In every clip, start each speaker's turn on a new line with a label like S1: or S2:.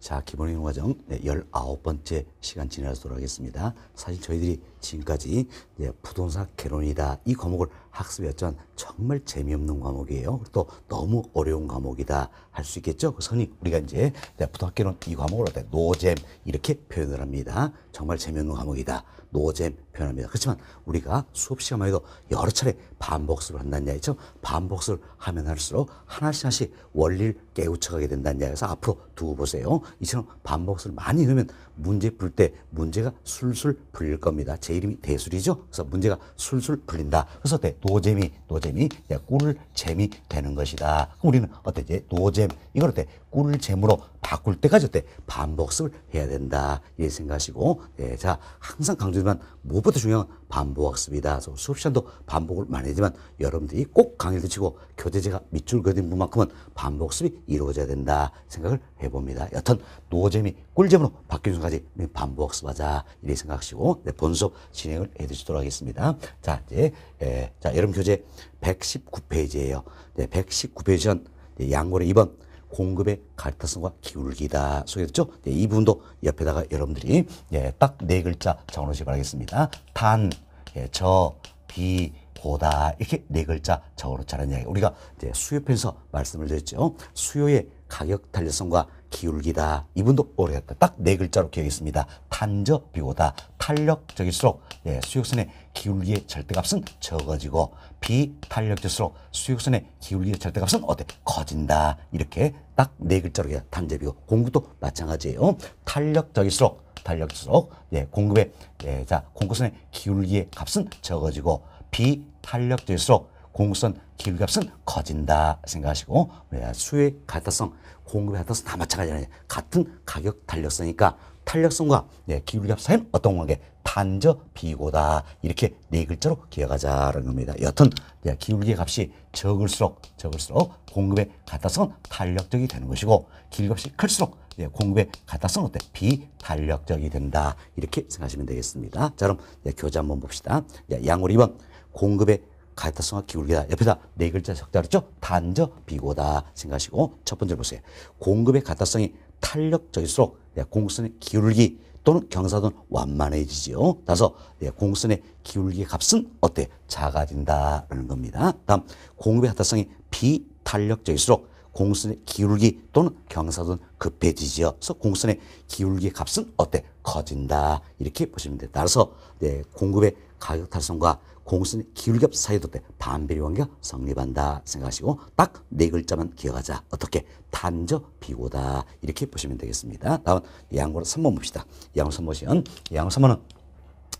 S1: 자, 기본행동 과정 네, 19번째 시간 진행하도록 하겠습니다. 사실 저희들이 지금까지 네, 부동산 개론이다 이 과목을 학습했지만 정말 재미없는 과목이에요. 또 너무 어려운 과목이다 할 수 있겠죠. 그래서 우리가 이제 네, 부동산 개론 이 과목을 어때? 노잼 이렇게 표현을 합니다. 정말 재미없는 과목이다. 노잼 표현합니다. 그렇지만 우리가 수업 시간만 해도 여러 차례 반복습을 한다는 이야기죠. 반복습을 하면 할수록 하나씩 하나씩 원리를 깨우쳐가게 된다는 이야기에서 앞으로 두고 보세요. 이처럼 반복을 많이 넣으면 문제 풀 때 문제가 술술 풀릴 겁니다. 제 이름이 대술이죠. 그래서 문제가 술술 풀린다. 그래서 대, 노잼이, 노잼이 예, 꿀잼이 되는 것이다. 그럼 우리는 어때? 이제 노잼, 이걸 어때? 꿀잼으로 바꿀 때까지 어때? 반복습을 해야 된다. 예, 생각하시고. 예, 자, 항상 강조지만 무엇보다 중요한 반복학습이다. 수업 시간도 반복을 많이 하지만 여러분들이 꼭 강의도 치고 교재제가 밑줄 그린 분만큼은 반복학습이 이루어져야 된다 생각을 해봅니다. 여튼 노잼이 꿀잼으로 바뀐 순간까지 반복학습하자 이렇 생각하시고 네, 본 수업 진행을 해주시도록 하겠습니다. 자 이제 예, 자 여러분 교재 119페이지예요. 네, 119페이지는 예, 양골의 2번 공급의 가리타성과 기울기다. 소개됐죠? 네, 이 부분도 옆에다가 여러분들이 예, 딱 네 글자 적어놓으시기 바라겠습니다. 단, 예, 저, 비, 보다 이렇게 네 글자 적어놓자는 이야기. 우리가 이제 수요편에서 말씀을 드렸죠. 수요의 가격 탄력성과 기울기다. 이분도 오래 했다. 딱 네 글자로 기억했습니다. 탄저 비오다. 탄력적일수록 예, 수육선의 기울기의 절대값은 적어지고 비탄력질수록 수육선의 기울기의 절대값은 어때? 커진다. 이렇게 딱 네 글자로 해요. 탄저 비오. 공급도 마찬가지예요. 탄력적일수록 탄력질수록 예, 공급의 예, 자, 공급선의 기울기의 값은 적어지고 비탄력질수록 공선 급 기울값은 커진다 생각하시고 예, 수의 가타성 공급에 따라서 다 마찬가지잖아요. 같은 가격 탄력성이니까 탄력성과 예, 네, 기울기 합사인 어떤 관계? 반저 비고다. 이렇게 네 글자로 기억하자라는 겁니다. 여튼 예, 네, 기울기의 값이 적을수록 적을수록 공급에 같아선 탄력적이 되는 것이고 기울기 값이 클수록 예, 공급에 같아선 어때? 비탄력적이 된다. 이렇게 생각하시면 되겠습니다. 자 그럼 예, 교재 한번 봅시다. 예, 양호 2번 공급에 가이타성화 기울기다. 옆에다 네 글자 적자로랬죠 단저 비고다 생각하시고 첫 번째 보세요. 공급의 가타성이 탄력적일수록 공선의 기울기 또는 경사도는 완만해지지요. 따라서 공선의 기울기 값은 어때? 작아진다라는 겁니다. 다음 공급의 가타성이 비탄력적일수록 공선의 기울기 또는 경사도는 급해지지요. 그래서 공선의 기울기 값은 어때? 커진다. 이렇게 보시면 돼요. 따라서 네, 공급의 가격 탈성과 공순 기울겹 사이도 때 반비례 관계가 성립한다 생각하시고 딱 네 글자만 기억하자. 어떻게? 단저 비고다. 이렇게 보시면 되겠습니다. 다음 양고로 3번 봅시다. 양고 3번은 양고 3번은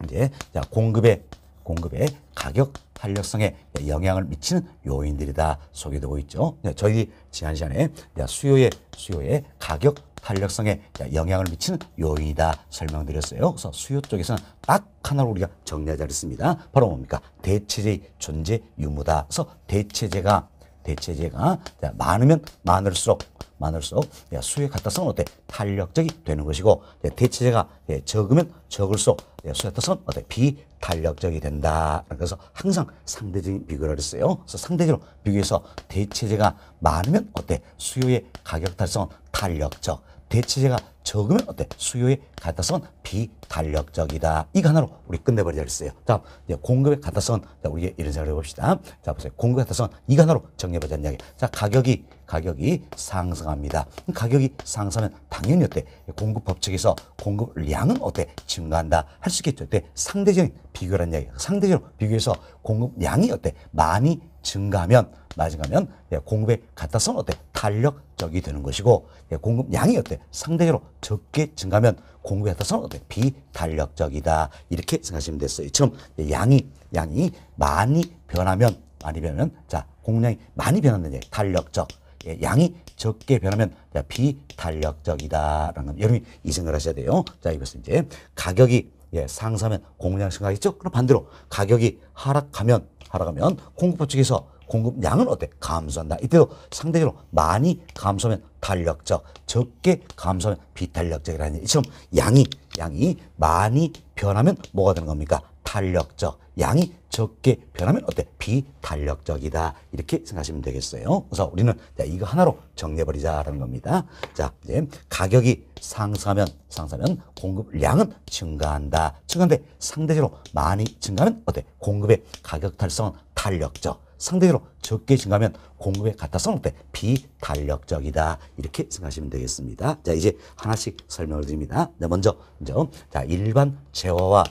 S1: 이제 자, 공급의 공급의 가격 탄력성에 영향을 미치는 요인들이다 소개되고 있죠. 네, 저희 지난 시간에 수요의 수요의 가격 탄력성에 영향을 미치는 요인이다 설명드렸어요. 그래서 수요 쪽에서는 딱 하나로 우리가 정리하자 그랬습니다. 바로 뭡니까? 대체제의 존재 유무다. 그래서 대체제가 대체재가 많으면 많을수록 많을수록 수의에 가타성은 어때? 탄력적이 되는 것이고 대체재가 예, 적으면 적을수록 수의에 가타성은 어때? 비탄력적이 된다. 그래서 항상 상대적인 비교를 했어요. 그래서 상대적으로 비교해서 대체재가 많으면 어때? 수요의 가격 탄성은 탄력적, 대체제가 적으면 어때? 수요에 갖다 성은 비탄력적이다. 이거 하나로 우리 끝내버려야 그랬어요. 다음, 이제 공급에 갖다 성은 자, 우리 이런 생각을 해봅시다. 자, 보세요. 공급에 갖다 성은 이거 하나로 정리해보자는 이야기. 자, 가격이, 가격이 상승합니다. 가격이 상승하면 당연히 어때? 공급 법칙에서 공급량은 어때? 증가한다. 할 수 있겠죠. 어때? 상대적인 비교란 이야기. 상대적으로 비교해서 공급량이 어때? 많이 증가하면 낮아가면 공급에 갖다 써는 어때? 탄력적이 되는 것이고 예, 공급 량이 어때? 상대로 적으 적게 증가하면 공급에 갖다 써는 어때? 비탄력적이다. 이렇게 생각하시면 됐어요. 지금 양이 양이 많이 변하면 많이 변하면 자 공량이 많이 변하는 탄력적 예, 양이 적게 변하면 비탄력적이다라는 여러분이 이 생각을 하셔야 돼요. 자 이것은 이제 가격이 예, 상승하면 공량 증가하겠죠? 그럼 반대로 가격이 하락하면 하락하면 공급부 측에서 공급량은 어때? 감소한다. 이때도 상대적으로 많이 감소하면 탄력적, 적게 감소하면 비탄력적이라는 이처럼 양이 양이 많이 변하면 뭐가 되는 겁니까? 탄력적, 양이 적게 변하면 어때? 비탄력적이다. 이렇게 생각하시면 되겠어요. 그래서 우리는 이거 하나로 정리해버리자라는 겁니다. 자, 이제 가격이 상승하면 상승하면 공급량은 증가한다. 증가한데 상대적으로 많이 증가하면 어때? 공급의 가격 탈성은 탄력적. 상대적으로 적게 증가하면 공급의 갖다 성놓을때 비탄력적이다. 이렇게 생각하시면 되겠습니다. 자, 이제 하나씩 설명을 드립니다. 네, 먼저, 먼저, 자, 일반 재화와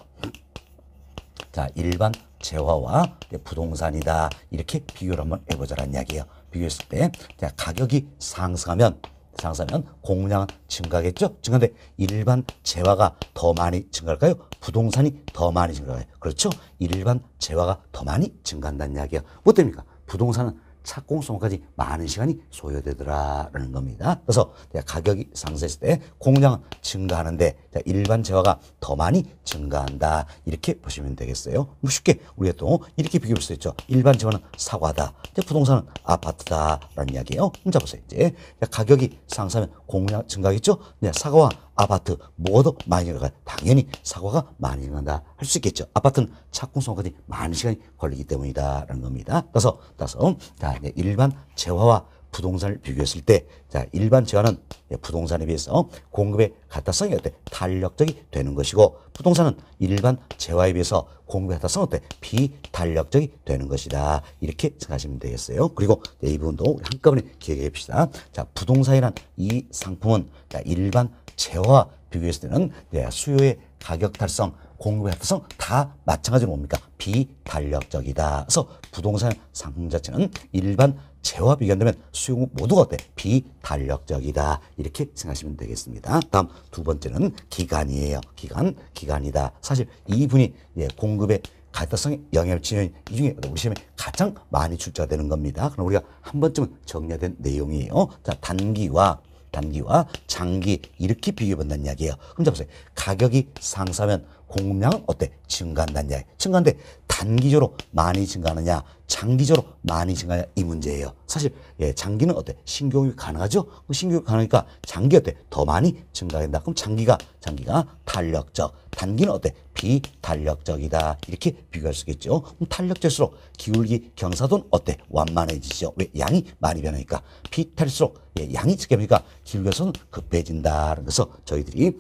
S1: 자, 일반 재화와 부동산이다. 이렇게 비교를 한번 해보자는 이야기예요. 비교했을 때 자, 가격이 상승하면 상승하면 공급량은 증가겠죠? 하 증가인데 일반 재화가 더 많이 증가할까요? 부동산이 더 많이 증가할까요? 그렇죠? 일반 재화가 더 많이 증가한다는 이야기예요. 뭐때문니까 부동산은 착공성까지 많은 시간이 소요되더라라는 겁니다. 그래서 가격이 상승했을 때 공장은 증가하는데 일반 재화가 더 많이 증가한다. 이렇게 보시면 되겠어요. 뭐 쉽게 우리가 또 이렇게 비교할 수 있죠. 일반 재화는 사과다. 부동산은 아파트다라는 이야기예요. 혼자 보세요. 이제 가격이 상승하면 공장 증가겠죠? 네, 사과와 아파트 모두 많이 어가 당연히 사고가 많이 일어난다 할 수 있겠죠. 아파트는 착공성까지 많은 시간이 걸리기 때문이다라는 겁니다. 그래서 다섯 자 이제 일반 재화와 부동산을 비교했을 때, 자, 일반 재화는 예, 부동산에 비해서 공급의 가타성이 어때? 탄력적이 되는 것이고, 부동산은 일반 재화에 비해서 공급의 가타성 어때? 비탄력적이 되는 것이다. 이렇게 생각하시면 되겠어요. 그리고 네, 이 부분도 우리 한꺼번에 기억해 봅시다. 자, 부동산이란 이 상품은 일반 재화와 비교했을 때는 네, 수요의 가격 탈성, 공급의 가타성 다 마찬가지로 뭡니까? 비탄력적이다. 그래서 부동산 상품 자체는 일반 재화 비교한다면 수용 모두가 어때? 비탄력적이다. 이렇게 생각하시면 되겠습니다. 다음 두 번째는 기간이에요. 기간, 기간이다. 사실 이분이 예, 공급의 가타성에 영향을 치는 이 중에 우리 시험에 가장 많이 출제되는 겁니다. 그럼 우리가 한 번쯤은 정리된 내용이에요. 자, 단기와 단기와 장기 이렇게 비교해 본다는 이야기예요. 그럼 자 보세요. 가격이 상승하면 공급량은 어때? 증가한다는 이야기. 증가인데 단기적으로 많이 증가하느냐, 장기적으로 많이 증가하냐 이 문제예요. 사실 예, 장기는 어때? 신경이 가능하죠. 신경이 가능하니까 장기 어때? 더 많이 증가된다. 그럼 장기가 장기가 탄력적, 단기는 어때? 비탄력적이다. 이렇게 비교할 수 있겠죠. 그럼 탄력질수록 기울기 경사도는 어때? 완만해지죠. 왜? 양이 많이 변하니까. 비탈일수록 예, 양이 적게 하니까 기울기에서는 급해진다. 그래서 저희들이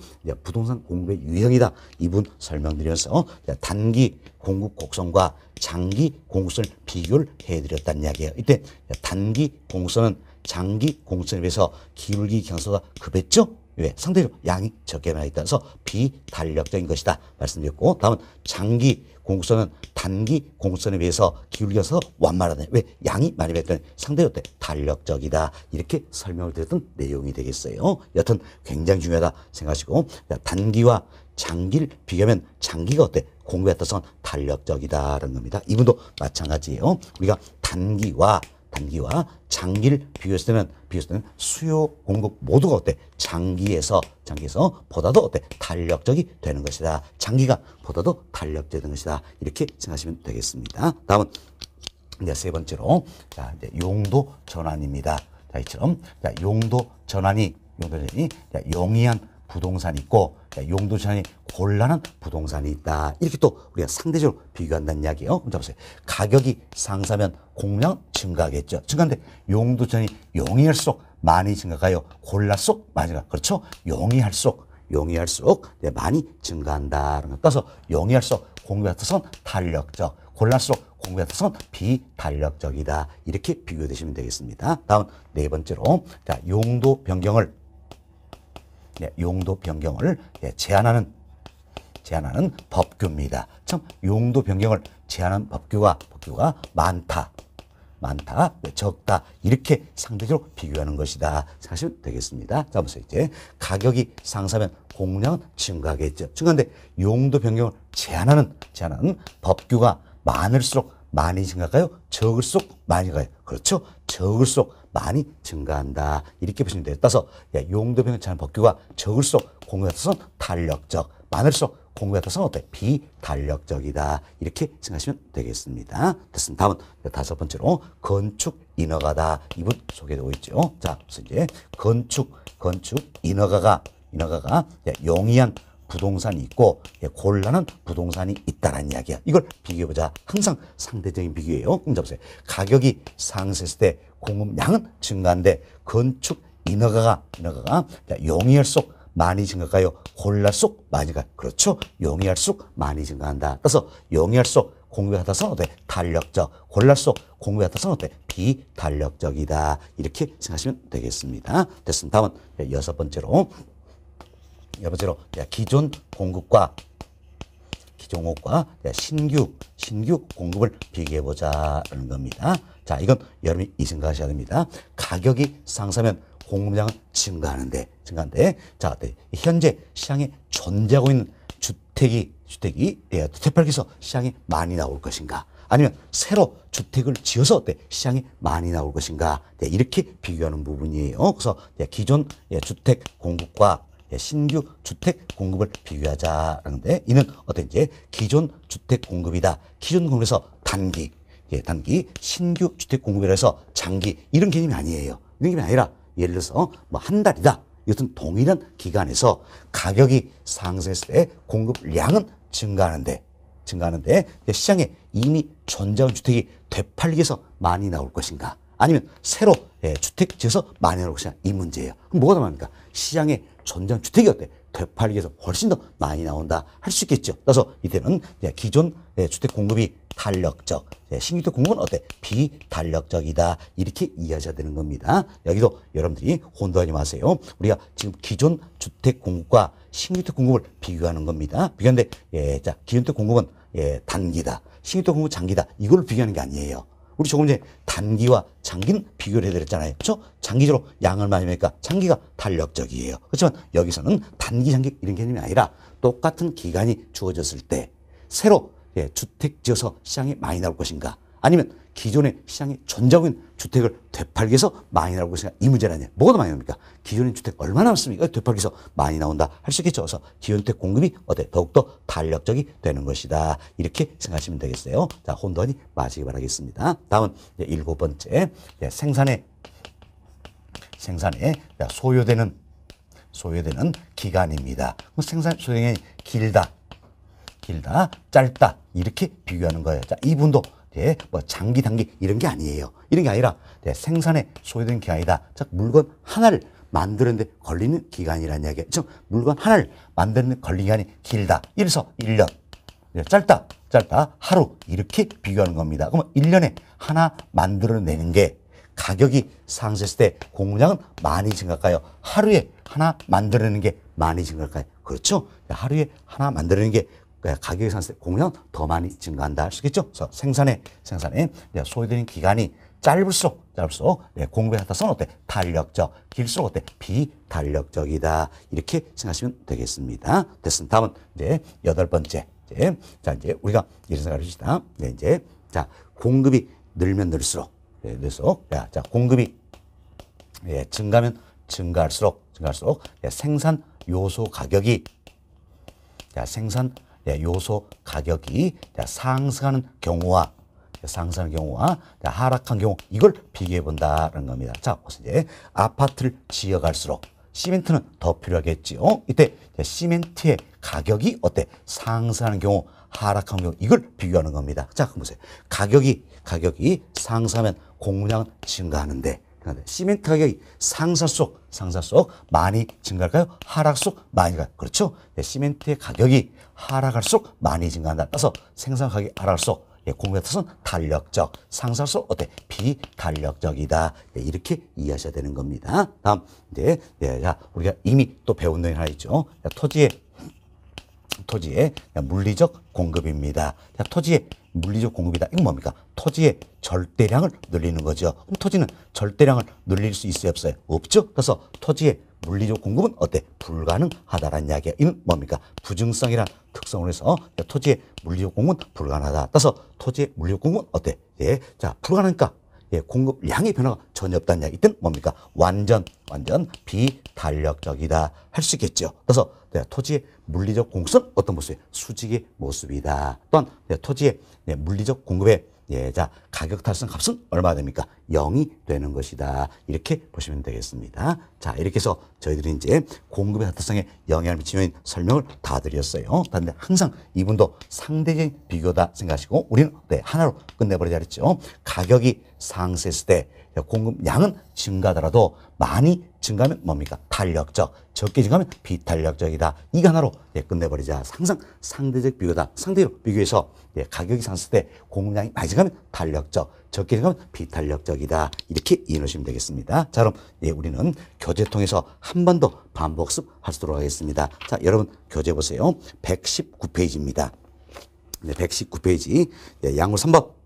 S1: 부동산 공급의 유형이다. 이분 설명드려면서 단기 공급 곡선과 장기 공급선을 비교를 해드렸다는 이야기예요. 이때 단기 공선은 장기 공선에 비해서 기울기 경사가 급했죠? 왜? 예, 상대적으로 양이 적게 나와 있다. 그서비탄력적인 것이다. 말씀드렸고, 다음은 장기 공수선은 단기 공수선에 비해서 기울여서 완만하다. 왜? 양이 많이 뱉더니 상대로 때 단력적이다. 이렇게 설명을 드렸던 내용이 되겠어요. 여튼 굉장히 중요하다 생각하시고, 단기와 장기를 비교하면 장기가 어때? 공부에 따라서 탄력적이다라는 겁니다. 이분도 마찬가지예요. 우리가 단기와 단기와 장기를 비교했다면 비교했을 때는 수요 공급 모두가 어때? 장기에서 장기에서 보다도 어때? 탄력적이 되는 것이다. 장기가 보다도 탄력적이 되는 것이다. 이렇게 생각하시면 되겠습니다. 다음은 이제 세 번째로 자, 이제 용도 전환입니다. 자, 이처럼 자, 용도 전환이 용도 전환이 자, 용이한 부동산이 있고 그러니까 용도자산이 곤란한 부동산이 있다. 이렇게 또 우리가 상대적으로 비교한다는 이야기예요. 먼저 보세요. 가격이 상사면 공량 증가하겠죠. 증가인데 용도자산이 용이할수록 많이 증가가요. 곤란수 많이 증가. 그렇죠? 용이할수록 용이할수록 많이 증가한다는 것. 따라서 용이할수록 공급 같아선 탄력적, 곤란수록 공급 같아선 비탄력적이다. 이렇게 비교되시면 되겠습니다. 다음 네 번째로 자 용도 변경을 네, 용도 변경을 네, 제한하는 제한하는 법규입니다. 참 용도 변경을 제한하는 법규가 법규가 많다. 많다, 네, 적다 이렇게 상대적으로 비교하는 것이다. 사실 되겠습니다. 자, 보세요. 이제 가격이 상사면 공량은 증가하겠죠. 증가인데 용도 변경을 제한하는 제한하는 법규가 많을수록 많이 증가할까요? 적을수록 많이 가요. 그렇죠? 적을수록 많이 증가한다. 이렇게 보시면 돼요. 따라서 용도병에 차는 법규가 적을수록 공유에 따서는 탄력적, 많을수록 공부에 따라서 어때? 비탄력적이다. 이렇게 생각하시면 되겠습니다. 됐습니다. 다음은 다섯 번째로 건축 인허가다. 이분 소개되고 있죠. 자, 그래서 이제 건축, 건축 인허가가, 인허가가 용이한 부동산이 있고 예, 곤란한 부동산이 있다라는 이야기야. 이걸 비교해보자. 항상 상대적인 비교예요. 그럼 잡으세요. 가격이 상승했을 때 공급량은 증가한데 건축 인허가가 인허가가 용이할수록 많이 증가할까요? 골랄수 많이 가 그렇죠? 용이할수록 많이 증가한다. 그래서 용이할수록 공급에 따라서 어때? 탄력적. 곤란수 공급에 따라서 어때? 비탄력적이다. 이렇게 생각하시면 되겠습니다. 됐습니다. 다음은 예, 여섯 번째로 여보세요. 예, 기존 공급과 기존 공과 예, 신규 신규 공급을 비교해 보자는 겁니다. 자, 이건 여러분이 이 생각하셔야 됩니다. 가격이 상승하면 공급량은 증가하는데 증가한데 자, 현재 시장에 존재하고 있는 주택이 주택이 예, 대팔기서 시장에 많이 나올 것인가? 아니면 새로 주택을 지어서 네, 시장에 많이 나올 것인가 네, 이렇게 비교하는 부분이에요. 그래서 네, 기존 예, 주택 공급과 예, 신규 주택 공급을 비교하자라는데 이는 어떤 이제 기존 주택 공급이다. 기존 공급에서 단기, 예, 단기 신규 주택 공급이라서 장기 이런 개념이 아니에요. 이런 개념이 아니라 예를 들어서 어, 뭐한 달이다. 여튼 동일한 기간에서 가격이 상승했을 때 공급량은 증가하는데 증가하는데 시장에 이미 존재한 주택이 되팔리기에서 많이 나올 것인가 아니면 새로 예, 주택 지어서 많이 나올 것인가 이 문제예요. 그럼 뭐가 더 많습니까? 시장에 전장 주택이 어때? 되팔기에서 훨씬 더 많이 나온다 할 수 있겠죠. 그래서 이때는 기존 예, 주택 공급이 탄력적, 예, 신규주택 공급은 어때? 비탄력적이다. 이렇게 이해하셔야 되는 겁니다. 여기도 여러분들이 혼돈하지 마세요. 우리가 지금 기존 주택 공급과 신규주택 공급을 비교하는 겁니다. 비교하는데 예, 자 기존 주택 공급은 예, 단기다. 신규주택 공급 장기다. 이걸 비교하는 게 아니에요. 우리 조금 전에 단기와 장기는 비교를 해드렸잖아요. 그렇죠? 장기적으로 양을 많이 매니까 장기가 탄력적이에요. 그렇지만 여기서는 단기, 장기 이런 개념이 아니라 똑같은 기간이 주어졌을 때 새로 예, 주택 지어서 시장에 많이 나올 것인가 아니면 기존의 시장의 전적인 주택을 되팔기 위 해서 많이 나오고 있으니까 이 문제는 아니에요. 뭐가 더 많이 나옵니까? 기존의 주택 얼마 나았습니까 되팔기 위 해서 많이 나온다 할 수 있겠죠. 그래서 기존주택 공급이 어때? 더욱더 탄력적이 되는 것이다. 이렇게 생각하시면 되겠어요. 자, 혼돈이 마시기 바라겠습니다. 다음은 이제 일곱 번째 생산의 예, 생산에 소요되는 소요되는 기간입니다. 생산 소요의 길다, 길다, 짧다 이렇게 비교하는 거예요. 자, 이분도 예, 뭐 장기 단기 이런 게 아니에요. 이런 게 아니라 예, 생산에 소요된 기간이다. 즉 물건 하나를 만드는데 걸리는 기간이라는 이야기. 예요즉 물건 하나를 만드는 데 걸리 는 기간이 길다. 이래서 1년. 예, 짧다. 짧다. 하루 이렇게 비교하는 겁니다. 그러면 1년에 하나 만들어내는 게 가격이 상승했을 때 공장은 많이 증가할까요? 하루에 하나 만들어내는 게 많이 증가할까요? 그렇죠? 네, 하루에 하나 만들어내는 게 그러니까 가격이 상승 공연 더 많이 증가한다 할 수 있겠죠. 그래서 생산에 생산의 소요되는 기간이 짧을수록 짧을수록 네, 공급에 따라서 어때 탄력적 길수록 어때 비탄력적이다 이렇게 생각하시면 되겠습니다. 됐습니다. 다음은 이제 여덟 번째 이제 자 이제 우리가 이런 생각을 해봅시다. 네, 이제 자 공급이 늘면 늘수록 예, 네, 늘수록 야, 자 공급이 예, 증가면 증가할수록 증가할수록 예, 생산 요소 가격이 자 생산 예, 요소 가격이 상승하는 경우와 상승하는 경우와 하락한 경우 이걸 비교해 본다는 겁니다. 자, 우선 이제 아파트를 지어갈수록 시멘트는 더 필요하겠지요. 이때 시멘트의 가격이 어때? 상승하는 경우, 하락한 경우 이걸 비교하는 겁니다. 자, 그럼 보세요. 가격이 가격이 상승하면 공급량은 증가하는데 시멘트 가격이 상사 속, 상사속 많이 증가할까요? 하락 속 많이 가 그렇죠? 예, 시멘트의 가격이 하락할수록 많이 증가한다. 따라서 생산 가격이 하락할수록 예, 공급에 따서 탄력적, 상사속 어때? 비탄력적이다. 예, 이렇게 이해하셔야 되는 겁니다. 다음, 네, 네, 자, 우리가 이미 또 배운 내용 하나 있죠. 자, 토지의 토지의 물리적 공급입니다. 토지의 물리적 공급이다. 이건 뭡니까? 토지의 절대량을 늘리는 거죠. 그럼 토지는 절대량을 늘릴 수 있어요? 없어요? 없죠? 그래서 토지의 물리적 공급은 어때? 불가능하다라는 이야기야. 이는 뭡니까? 부증성이란 특성으로 해서 토지의 물리적 공급은 불가능하다. 따라서 토지의 물리적 공급은 어때? 예. 자, 불가능니까 예, 공급량의 변화가 전혀 없다는 이야기. 이때는 뭡니까? 완전, 완전 비탄력적이다 할 수 있겠죠. 그래서 네, 토지의 물리적 공성 어떤 모습이 에요 수직의 모습이다. 또한 네, 토지의 네, 물리적 공급의 예, 자, 가격 탈선 값은 얼마 됩니까? 0이 되는 것이다. 이렇게 보시면 되겠습니다. 자, 이렇게 해서 저희들이 이제 공급의 사타성에 영향을 미치는 설명을 다 드렸어요. 그런데 항상 이분도 상대적인 비교다 생각하시고 우리는 네, 하나로 끝내버리자 그랬죠. 가격이 상승했을 때 공급 량은 증가하더라도 많이 증가하면 뭡니까? 탄력적. 적게 증가하면 비탄력적이다. 이거 하나로 예, 끝내버리자. 항상 상대적 비교다. 상대로 비교해서 예, 가격이 상승 때 공급량이 많이 증가하면 탄력적. 적게 증가하면 비탄력적이다. 이렇게 이해하시면 되겠습니다. 자, 그럼 예, 우리는 교재 통해서 한 번 더 반복습 하도록 하겠습니다. 자, 여러분 교재 보세요. 119페이지입니다. 네, 119페이지. 예, 양호 3번.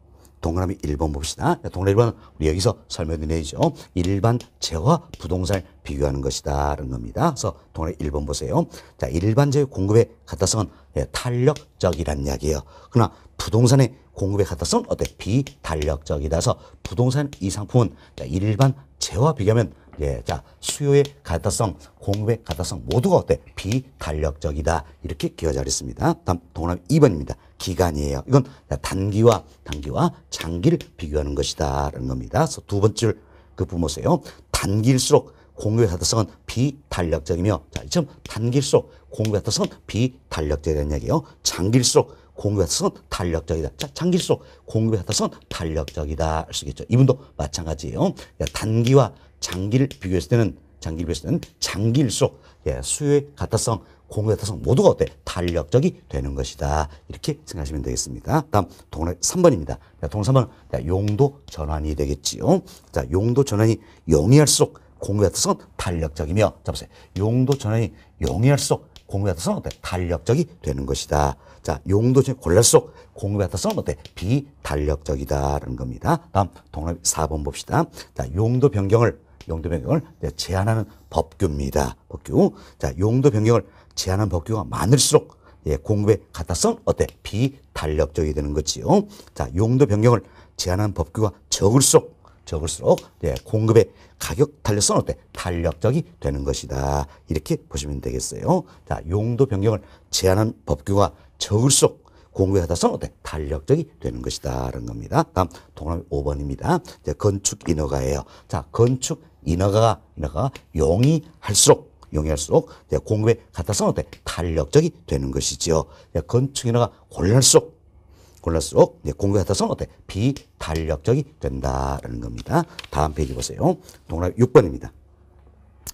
S1: 동그라미 1번 봅시다. 네, 동그라미 1번 우리 여기서 설명드 내리죠. 일반 재화 부동산 비교하는 것이다. 라는 겁니다. 그래서 동그라미 1번 보세요. 자, 일반 재의 공급의 가타성은 예, 탄력적이란 이야기예요. 그러나 부동산의 공급의 가타성은 어때? 비탄력적이다서 부동산 이 상품은 일반 재화 비교하면 예, 자 수요의 가타성, 공급의 가타성 모두가 어때? 비탄력적이다. 이렇게 기여자했습니다 다음 동그미 2번입니다. 기간이에요. 이건 단기와 단기와 장기를 비교하는 것이다. 라는 겁니다. 그래서 두 번째 그 부모세요. 단기일수록 공유의 가타성은 비탄력적이며 자, 이처럼 단기일수록 공유의 가타성은 비탄력적이라는 얘기예요. 장기일수록 공유의 가타성은 탄력적이다. 자, 장기일수록 공유의 가타성은 탄력적이다. 할수 있겠죠. 이분도 마찬가지예요. 단기와 장기를 비교했을 때는 장기를 비교했을 때는 장기일수록 예, 수요의 가타성, 공급 가타성 모두가 어때? 탄력적이 되는 것이다. 이렇게 생각하시면 되겠습니다. 다음 동원의 3번입니다. 자, 동원 3번은 자, 용도 전환이 되겠지요. 자, 용도 전환이 영위할수록 공급 가타성은 탄력적이며 자 보세요. 용도 전환이 영위할수록 공급에 따라서 어때? 탄력적이 되는 것이다. 자, 용도 중에 골랄수록 공급에 따라서 어때? 비탄력적이다라는 겁니다. 다음 동그라 4번 봅시다. 자, 용도 변경을 용도 변경을 네, 제한하는 법규입니다. 법규. 자, 용도 변경을 제한하는 법규가 많을수록 예, 공급의 가타성 어때? 비탄력적이 되는 거지요. 자, 용도 변경을 제한하는 법규가 적을수록 적을수록 예, 공급의 가격 탄력성 어때? 탄력적이 되는 것이다. 이렇게 보시면 되겠어요. 자, 용도 변경을 제한하는 법규가 적을수록 공급의 가타성 어때? 탄력적이 되는 것이다. 라는 겁니다. 다음 동그라미 5번입니다. 이제 건축 인허가예요. 자, 건축 인허가가 인허가 용이 할수록 용이 할수록 공급의 가타성은 어때? 탄력적이 되는 것이지요. 건축 인허가 곤랄수록 골랄수록 공급에 따라서는 어때? 비탄력적이 된다라는 겁니다. 다음 페이지 보세요. 동그라 6번입니다.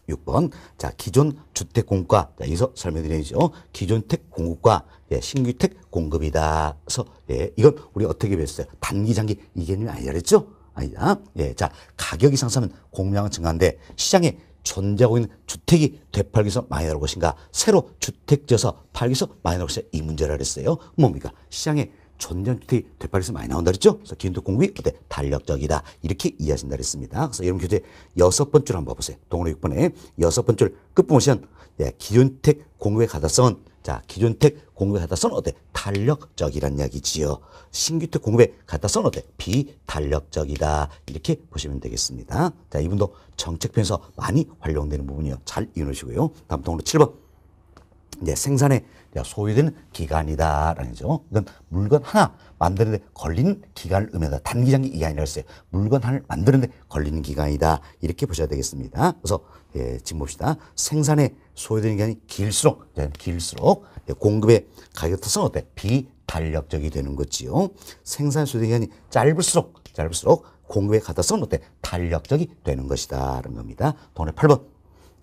S1: 6번. 자, 기존 주택 공급과 자, 여기서 설명드리죠. 기존 택 공급과 예, 신규 택 공급이다. 그래서 예, 이건 우리 어떻게 배웠어요? 단기 장기 이견이 아니라 그랬죠? 아니다. 예, 자, 가격이 상승하면 공명은 증가한데 시장에 존재하고 있는 주택이 되팔기 위해서 많이 나올 것인가? 새로 주택 지어서 팔기 위해서 많이 나올 것인가? 이 문제를 그랬어요. 뭡니까? 시장에 전년 주택이 되팔에서 많이 나온다 그랬죠? 그래서 기인도 공급이 그때 달력적이다. 이렇게 이해하신다 그랬습니다. 그래서 여러분 교재 여섯 번줄 한번 보세요 동으로 6번에 여섯 번줄 끝부분 시한 예, 네, 기존 택 공급의 가다성은 자, 기존 택 공급에 갖다 써는 어때? 탄력적이란 이야기지요. 신규 택 공급에 갖다 써는 어때? 비탄력적이다. 이렇게 보시면 되겠습니다. 자, 이분도 정책편에서 많이 활용되는 부분이요. 잘 이루시고요. 다음 동으로 7번. 이제 생산에 소요되는 기간이다라는 거죠. 이건 물건 하나 만드는데 걸리는 기간을 의미한다. 단기적인 기간이라고 했어요. 물건 하나를 만드는데 걸리는 기간이다. 이렇게 보셔야 되겠습니다. 그래서 예, 지금 봅시다. 생산에 소요되는 기간이 길수록, 네, 길수록 예, 공급의 가격 타서 어때? 비탄력적이 되는 거지요. 생산 소요되는 기간이 짧을수록, 짧을수록 공급에 가다은 어때? 탄력적이 되는 것이다. 라는 겁니다. 동네 8번.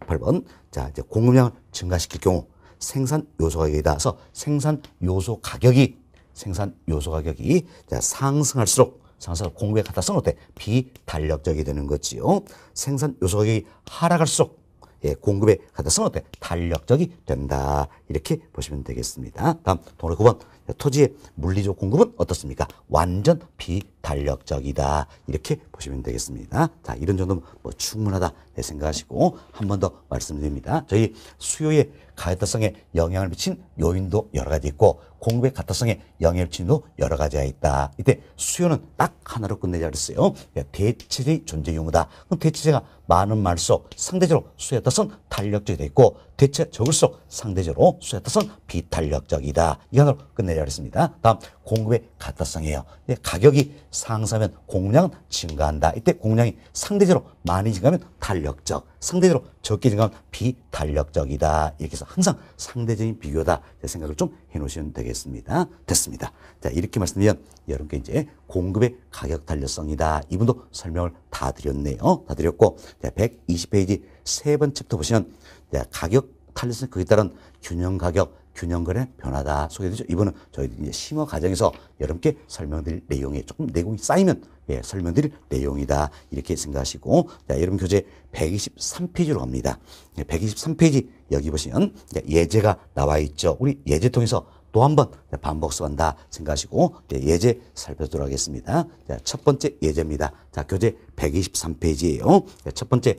S1: 8번. 자, 이제 공급량을 증가시킬 경우 생산 요소 가격에 따라서 생산 요소 가격이 생산 요소 가격이 자, 상승할수록 상사 공구에 갖다 써놓을 때 비탄력적이 되는 거지요. 생산 요소가 하락할수록 예, 공급에 갖다 써놓을 때 탄력적이 된다. 이렇게 보시면 되겠습니다. 다음 동그라 9번 토지의 물리적 공급은 어떻습니까? 완전 비탄력적이다. 이렇게 보시면 되겠습니다. 자, 이런 정도면 뭐 충분하다 네, 생각하시고 한 번 더 말씀드립니다. 저희 수요의 가타성에 해 영향을 미친 요인도 여러 가지 있고 공급의 가타성에 영향을 미친도 여러 가지가 있다. 이때 수요는 딱 하나로 끝내자 그랬어요. 예, 대체의 존재 유무다. 그럼 대체제가 많은 말 속 상대적으로 수요에 따라서 탄력적이 되어 있고 대체 적을수록 상대적으로 수에 따선 비탄력적이다. 이 단어로 끝내려 했습니다. 다음 공급의 가타성이에요. 예, 가격이 상승하면 공량 증가한다. 이때 공량이 상대적으로 많이 증가하면 탄력적, 상대적으로 적게 증가하면 비탄력적이다. 이렇게 해서 항상 상대적인 비교다. 생각을 좀 해놓으시면 되겠습니다. 됐습니다. 자 이렇게 말씀드리면 여러분께 이제 공급의 가격 탄력성이다. 이분도 설명을 다 드렸네요. 다 드렸고 자 120페이지 세 번째부터 보시면 네, 가격 탄력성 그에 따른 균형 가격 균형근래 변화다 소개되죠. 이번은 저희들이 제 심화 과정에서 여러분께 설명드릴 내용이 조금 내공이 쌓이면 예, 설명드릴 내용이다. 이렇게 생각하시고 자, 여러분 교재 123페이지로 갑니다. 예, 123페이지 여기 보시면 예, 예제가 나와 있죠. 우리 예제 통해서 또 한 번 반복수한다 생각하시고 예, 예제 살펴보도록 하겠습니다. 자, 첫 번째 예제입니다. 자, 교재 123페이지예요. 예, 첫 번째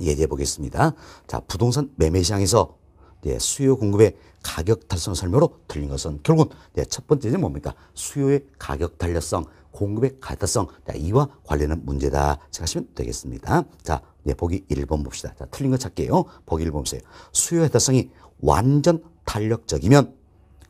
S1: 얘기해 보겠습니다. 자, 부동산 매매 시장에서 예, 수요 공급의 가격 달성 설명으로 들린 것은 결국은 예, 첫 번째는 뭡니까? 수요의 가격 달력성 공급의 가타성, 자, 이와 관련한 문제다. 생각하시면 되겠습니다. 자, 예, 보기 1번 봅시다. 자, 틀린 거 찾게요. 보기 1번 보세요. 수요 의달성이 완전 탄력적이면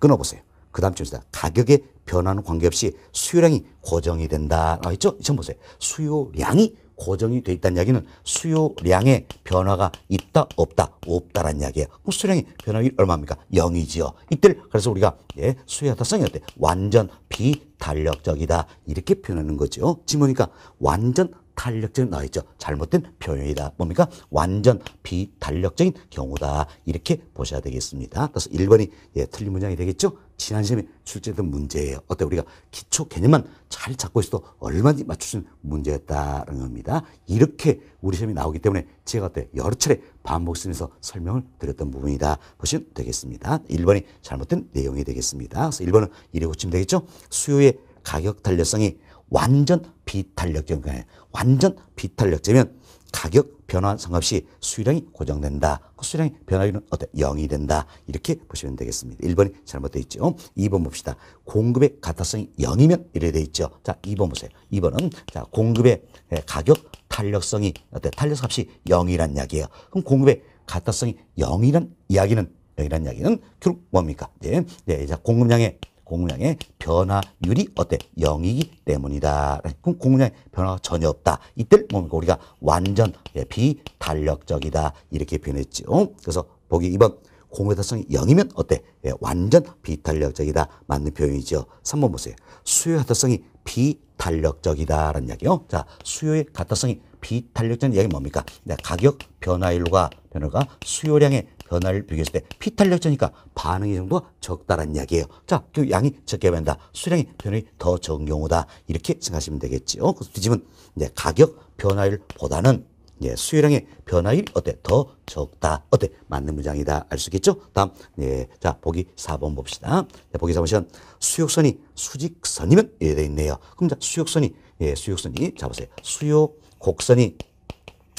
S1: 끊어보세요. 그 다음 주입니다. 가격의 변화는 관계없이 수요량이 고정이 된다라고 아, 죠 이점 보세요. 수요량이 고정이 돼 있다는 이야기는 수요량의 변화가 있다 없다 없다는 이야기예요. 그럼 수량의 변화율 얼마입니까? 0이지요. 이때를 그래서 우리가 예, 수요의타성이 어때? 완전 비탄력적이다 이렇게 표현하는 거죠. 지모니까 완전 비탄력적인 나와 아, 있죠. 잘못된 표현이다. 뭡니까? 완전 비탄력적인 경우다. 이렇게 보셔야 되겠습니다. 그래서 1번이 예, 틀린 문장이 되겠죠? 지난 시험에 출제된 문제예요. 어때 우리가 기초 개념만 잘 잡고 있어도 얼마든지 맞출 수 있는 문제였다는 겁니다. 이렇게 우리 시험이 나오기 때문에 제가 그때 여러 차례 반복쓰면서 설명을 드렸던 부분이다. 보시면 되겠습니다. 1번이 잘못된 내용이 되겠습니다. 그래서 1번은 이래 고치면 되겠죠? 수요의 가격 탄력성이 완전 비탄력적인 거예요. 완전 비탄력적이면 가격 변화 상관없이 수량이 고정된다. 그 수량이 변화율은 어때? 0이 된다. 이렇게 보시면 되겠습니다. 1번이 잘못되어 있죠. 2번 봅시다. 공급의 가타성이 0이면 이래 되어 있죠. 자, 2번 보세요. 2번은 자, 공급의 예, 가격 탄력성이 어때? 탄력값이 0이란 이야기예요. 그럼 공급의 가타성이 0이란 이야기는 0이란 이야기는 결국 뭡니까? 네, 네, 자, 공급량의 공우량의 변화율이 어때? 0이기 때문이다. 그럼 공우량의 변화가 전혀 없다. 이때 뭡니까? 우리가 완전 예, 비탄력적이다. 이렇게 표현했죠. 그래서 보기 2번. 공우의다성이 0이면 어때? 예, 완전 비탄력적이다. 맞는 표현이죠. 3번 보세요. 수요의 가타성이 비탄력적이다라는 이야기요. 자, 수요의 가타성이 비탄력적인 이야기 뭡니까? 네, 가격 변화율과 변화가 수요량의 변화를 비교했을 때피탄력자니까 반응의 정도가 적다란 이야기예요. 자, 그 양이 적게 변다 수량이 변형이 더 적은 경우다. 이렇게 생각하시면 되겠지요. 그래서 뒤집은 네, 가격 변화율보다는 예, 수요량의 변화율 어때? 더 적다. 어때? 맞는 문장이다. 알 수 있겠죠? 다음. 예. 자, 보기 4번 봅시다. 네, 보기 4번 수역선이 수직선이면 이래 돼 있네요. 그럼 자, 수역선이 예, 수역선이 잡으세요. 수요 곡선이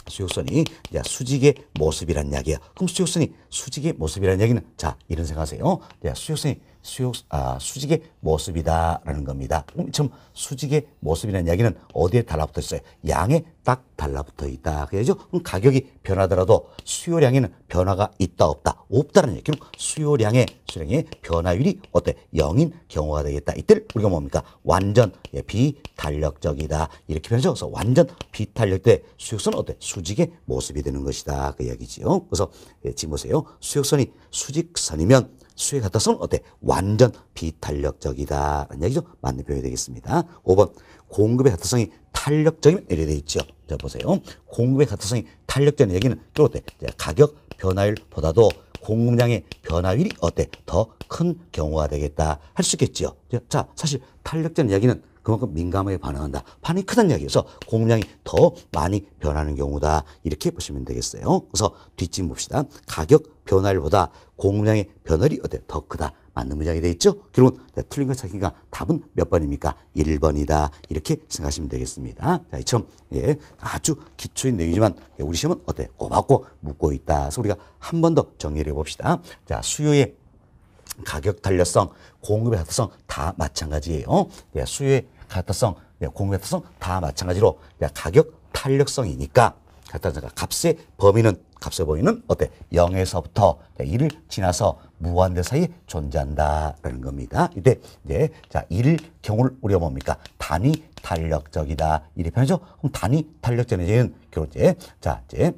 S1: 수직선이 야, 수직의 모습이란 이야기야. 그럼 수직선이 수직의 모습이란 이야기는 자 이런 생각하세요. 야, 수직선이 수육 아, 수직의 모습이다라는 겁니다. 그참 수직의 모습이라는 이야기는 어디에 달라붙어 있어요? 양에 딱 달라붙어 있다. 그래죠? 그럼 가격이 변하더라도 수요량에는 변화가 있다 없다 없다는 얘기. 그럼 수요량의 수량의 변화율이 어때? 영인 경우가 되겠다. 이때 를 우리가 뭡니까? 완전 예, 비탄력적이다. 이렇게 변해서 완전 비탄력때수육선은 어때? 수직의 모습이 되는 것이다. 그 이야기지요. 그래서 예, 지금 보세요. 수육선이 수직선이면 수의 가타성은 어때? 완전 비탄력적이다. 라는 얘기죠. 맞는 표현이 되겠습니다. 5번. 공급의 가타성이 탄력적인 이렇게 되어 있죠. 자, 보세요. 공급의 가타성이 탄력적인 얘기는 또 어때? 가격 변화율보다도 공급량의 변화율이 어때? 더 큰 경우가 되겠다. 할 수있겠죠 자, 사실 탄력적인 이야기는 그만큼 민감하게 반응한다. 반응이 크다는 이야기에서 공량이더 많이 변하는 경우다. 이렇게 보시면 되겠어요. 그래서 뒷짐 봅시다. 가격 변화를 보다 공량의변화를 어때? 더 크다. 맞는 문장이 되어 있죠? 결론 틀린 것 찾기가 답은 몇 번입니까? 1번이다. 이렇게 생각하시면 되겠습니다. 자, 이처럼 예, 아주 기초인 내용이지만 예, 우리 시험은 어때? 꼬박꼬 묻고 있다. 그래서 우리가 한 번 더 정리를 해봅시다. 자, 수요의 가격 탄력성, 공급의 력성다 마찬가지예요. 예, 수요의 갈타성, 네, 공급갈타성 다 마찬가지로 가격 탄력성이니까 갈타성 값의 범위는 값의 범위는 어때? 0에서부터 1을 지나서 무한대 사이에 존재한다라는 겁니다. 이때 이제 자 1일 경우를 우리가 뭡니까? 단위 탄력적이다. 이래 편하죠 그럼 단위 탄력적인 결국 이제 자 이제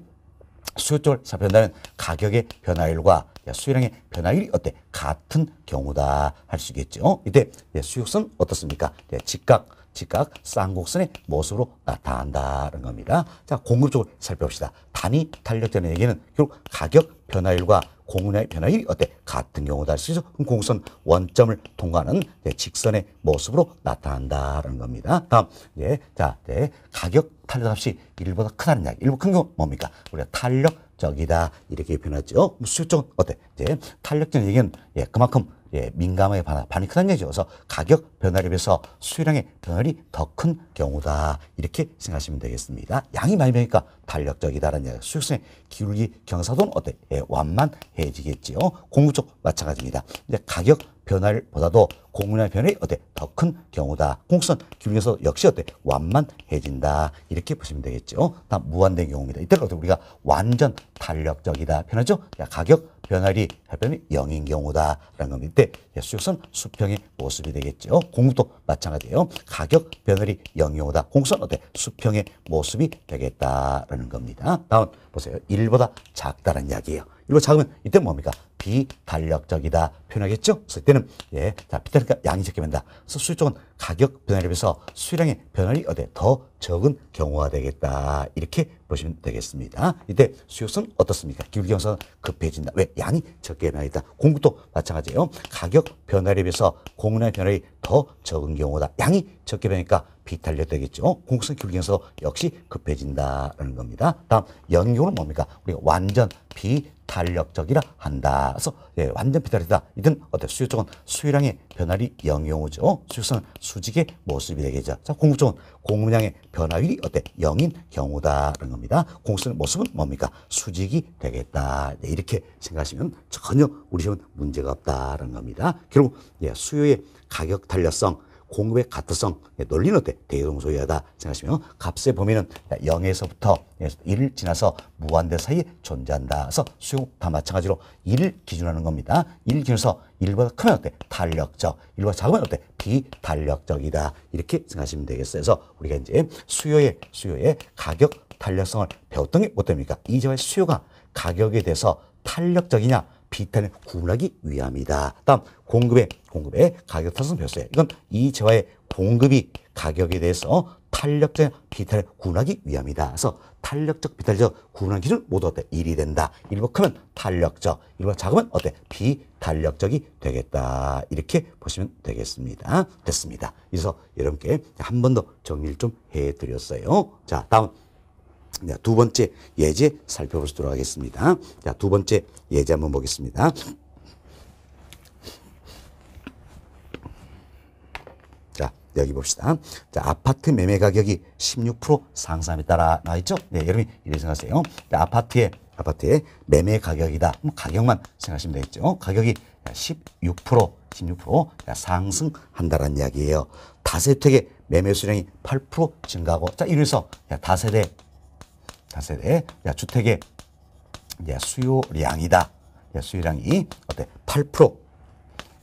S1: 수요쪽을 살펴본다면 가격의 변화율과 예, 수요량의 변화율이 어때? 같은 경우다 할 수 있겠죠. 어? 이때 예, 수요선 어떻습니까? 예, 직각 즉각 쌍곡선의 모습으로 나타난다는 겁니다. 자, 공급 쪽을 살펴봅시다. 단위 탄력되는 얘기는 결국 가격 변화율과 공급량의 변화율이 어때? 같은 경우다 할 수 있죠. 그럼 공선 원점을 통과하는 직선의 모습으로 나타난다는 겁니다. 다음, 예, 자, 예, 가격 탄력 값이 일보다 크다는 이야기. 1보큰건 뭡니까? 우리가 탄력적이다. 이렇게 표현하죠. 수요증은 어때? 이제 탄력적인 얘기는 예, 그만큼 예, 민감하게 반, 반이 크다는 얘기죠. 그래서 가격 변화를위해서 수요량의 변화를더 큰 경우다. 이렇게 생각하시면 되겠습니다. 양이 많이 변니까 탄력적이다라는 얘기. 수요성의 기울기 경사도는 어때? 예, 완만해지겠지요. 공급 쪽 마찬가지입니다. 이제 가격 변화를보다도 공론의 변화에 어때 더 큰 경우다. 공선 기준에서 역시 어때 완만해진다. 이렇게 보시면 되겠죠. 다 무한된 경우입니다. 이때가 우리가 완전 탄력적이다. 편하죠? 가격 변화율이 할변이 0인 경우다라는 겁니다. 이때 수익선 수평의 모습이 되겠죠. 공급도 마찬가지예요. 가격 변화율이 0인 경우다. 공선 어때 수평의 모습이 되겠다라는 겁니다. 다음 보세요. 1보다 작다는 이야기예요. 이거 작으면 이때 뭡니까? 비탄력적이다 표현하겠죠? 그래서 이때는 예, 자비타니 양이 적게 된다. 그래서 수요 쪽은 가격 변화에 비해서 수량의 변화를 어디 더 적은 경우가 되겠다 이렇게 보시면 되겠습니다. 이때 수요성 어떻습니까? 기울기형선 급해진다. 왜 양이 적게 변화 있다. 공급도 마찬가지예요. 가격 변화에 비해서 공급량 변화율더 적은 경우다. 양이 적게 변하니까 비탄력 되겠죠. 공급성 기울기형선 역시 급해진다라는 겁니다. 다음 연기은 뭡니까? 우리가 완전 비탄력적이라 한다. 따라서 예, 완전 배달이다. 이든 어때 수요 쪽은 수요량의 변화율이 영영오죠 수요성은 수직의 모습이 되겠죠. 자, 공급 쪽은 공급량의 변화율이 어때 영인 경우다라는 겁니다. 공수는 모습은 뭡니까? 수직이 되겠다. 네, 이렇게 생각하시면 전혀 우리 시험은 문제가 없다라는 겁니다. 결국 예, 수요의 가격 탄력성 공급의 가트성 논리는 예, 어때? 대동 소유하다 생각하시면 값의 범위는 0에서부터 1을 지나서 무한대 사이에 존재한다. 그래서 수용 다 마찬가지로 1을 기준하는 겁니다. 1을 기준해서 1보다 크면 어때? 탄력적. 1보다 작으면 어때? 비탄력적이다. 이렇게 생각하시면 되겠어요. 그래서 우리가 이제 수요의 수요의 가격 탄력성을 배웠던 게뭐떻습니까이제의 수요가 가격에 대해서 탄력적이냐 비탄을 구분하기 위함이다. 다음 공급의 공급의 가격 탄성 배웠어요 이건 이 재화의 공급이 가격에 대해서 탄력적 비탄을 구분하기 위함이다. 그래서 탄력적 비탄적구분하 기준 모두 어때? 1이 된다. 1보 크면 탄력적, 1보다 작으면 어때? 비탄력적이 되겠다. 이렇게 보시면 되겠습니다. 됐습니다. 그래서 여러분께 한 번 더 정리를 좀 해드렸어요. 자, 다음. 자, 두 번째 예제 살펴보도록 하겠습니다. 자, 두 번째 예제 한번 보겠습니다. 자, 여기 봅시다. 자, 아파트 매매 가격이 16% 상승함에 따라 나와 있죠? 네, 여러분이 래 생각하세요. 자, 아파트의 아파트의 매매 가격이다. 가격만 생각하시면 되겠죠. 가격이 16% 16% 상승한다라는 이야기예요. 다세택의 매매 수량이 8% 증가하고 자, 이래서 다세대 다세대 주택의 수요량이다. 수요량이 어때? 8%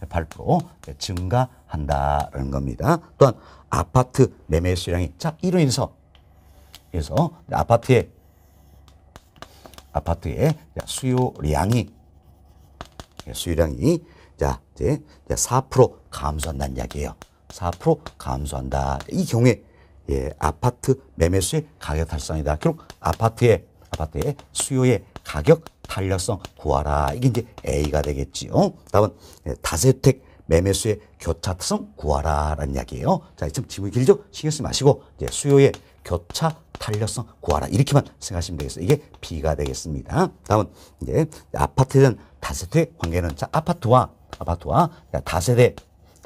S1: 8% 증가한다는 겁니다. 또한 아파트 매매 수량이 자 이로 인해서 그래서 아파트의 아파트의 수요량이 수요량이 자 이제 4% 감소한다는 이야기예요. 4% 감소한다. 이 경우에 예, 아파트 매매수의 가격 달성이다. 결국 아파트의 아파트의 수요의 가격 탄력성 구하라. 이게 이제 A가 되겠지요. 어? 다음은 예, 다세주택 매매수의 교차성 구하라라는 이야기예요. 자, 지금 지문 길죠? 신경 쓰지 마시고 이제 수요의 교차 탄력성 구하라 이렇게만 생각하시면 되겠어요. 이게 B가 되겠습니다. 다음은 이제 아파트에 대한 다세대 관계는 자 아파트와 아파트와 그러니까 다세대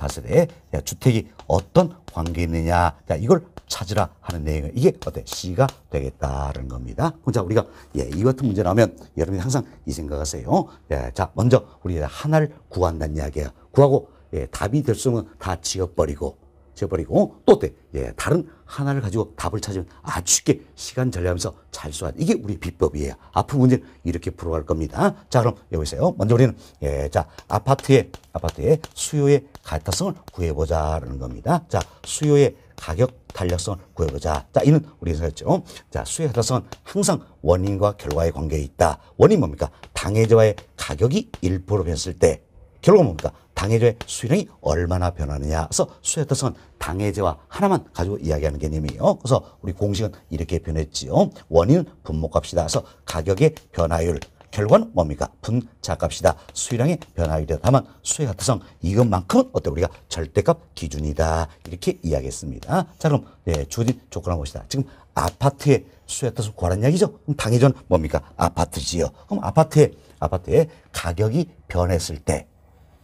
S1: 다스의 주택이 어떤 관계 있느냐 이걸 찾으라 하는 내용 이게 이 어때 시가 되겠다는 겁니다. 자 우리가 예, 이 같은 문제라면 여러분이 항상 이 생각하세요. 예, 자 먼저 우리 하나를 구한다는 이야기야. 구하고 예, 답이 될 수는 다 지어버리고 재버리고 또 때, 예, 다른 하나를 가지고 답을 찾으면 아주 쉽게 시간 절략하면서잘수아 이게 우리 비법이에요. 앞으로 문제는 이렇게 풀어갈 겁니다. 자, 그럼 여기서요 먼저 우리는, 예, 자, 아파트의, 아파트의 수요의 가타성을 구해보자라는 겁니다. 자, 수요의 가격 탄력성을 구해보자. 자, 이는 우리 가 생각했죠. 자, 수요 의가타성은 항상 원인과 결과의 관계에 있다. 원인 뭡니까? 당해자와의 가격이 1% 변했을 때 결과가 뭡니까? 당해제 의 수령이 얼마나 변하느냐. 그래서 수의 뜻은 당해제와 하나만 가지고 이야기하는 개념이에요. 그래서 우리 공식은 이렇게 변했지요. 원인은 분모값이다. 그래서 가격의 변화율. 결과는 뭡니까? 분자값이다. 수량의 변화율이다. 다만 수의 같아성 이것만큼은 어때 우리가 절대값 기준이다. 이렇게 이야기했습니다. 자 그럼 예, 주어진 조건을 봅시다. 지금 아파트의 수의 같아성 구하는 이야기죠. 그럼 당해전 뭡니까? 아파트지요. 그럼 아파트의 아파트의 가격이 변했을 때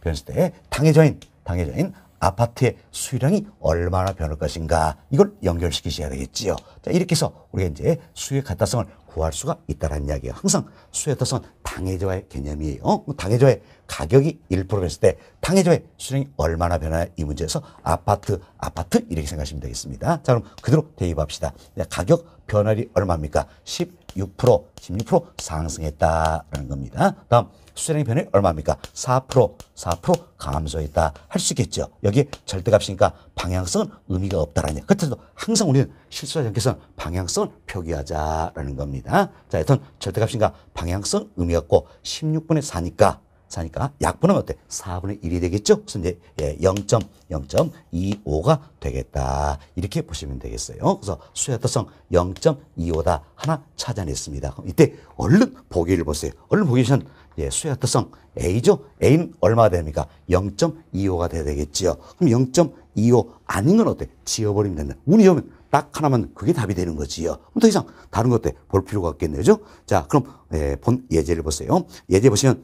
S1: 변수을때 당해자인 당해자인 아파트의 수요량이 얼마나 변할 것인가 이걸 연결시키셔야 되겠지요. 자 이렇게 해서 우리가 이제 수요의 가타성을 구할 수가 있다는 이야기예요. 항상 수요의 가타성은 당해자의 개념이에요. 어? 당해자의 가격이 1% 됐을 때 당해자의 수량이 요 얼마나 변하냐 이 문제에서 아파트 아파트 이렇게 생각하시면 되겠습니다. 자 그럼 그대로 대입합시다. 가격 변화율이 얼마입니까? 16%, 16% 상승했다라는 겁니다. 다음, 수량의 변화율 이 얼마입니까? 4%, 4% 감소했다 할 수 있겠죠. 여기 절대값이니까 방향성은 의미가 없다라는 그렇다고 항상 우리는 실수자님께서는 방향성을 표기하자라는 겁니다. 자, 여튼 절대값이니까 방향성 의미 없고 16분의 4니까 4니까 약분하면 어때? 4분의 1이 되겠죠? 그래서 이제 예, 0.0.25가 되겠다. 이렇게 보시면 되겠어요. 그래서 수야타성 0.25다 하나 찾아냈습니다. 그럼 이때 얼른 보기를 보세요. 얼른 보기 전 예, 수야타성 A죠? A는 얼마가 됩니까? 0.25가 돼야 되겠죠 그럼 0.25 아닌 건 어때? 지워버리면 된다. 운이 좋으면 딱 하나만 그게 답이 되는 거지요. 그럼 더 이상 다른 것들 볼 필요가 없겠네요. 그죠 자, 그럼 예, 본 예제를 보세요. 예제 보시면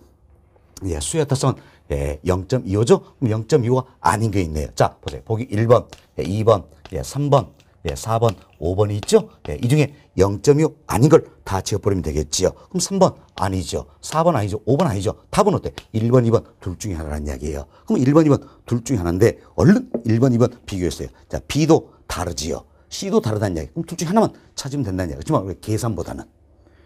S1: 예, 수혜타선 예, 0.25죠? 그럼 0.25가 아닌 게 있네요. 자, 보세요. 보기 1번, 예, 2번, 예, 3번, 예, 4번, 5번이 있죠? 예, 이 중에 0.25 아닌 걸 다 지워버리면 되겠지요. 그럼 3번 아니죠. 4번 아니죠. 5번 아니죠. 답은 어때? 1번, 2번 둘 중에 하나라는 이야기예요. 그럼 1번, 2번 둘 중에 하나인데 얼른 1번, 2번 비교했어요. 자, B도 다르지요. C도 다르다는 이야기. 그럼 둘 중에 하나만 찾으면 된다는 이야기. 그렇지만 계산보다는.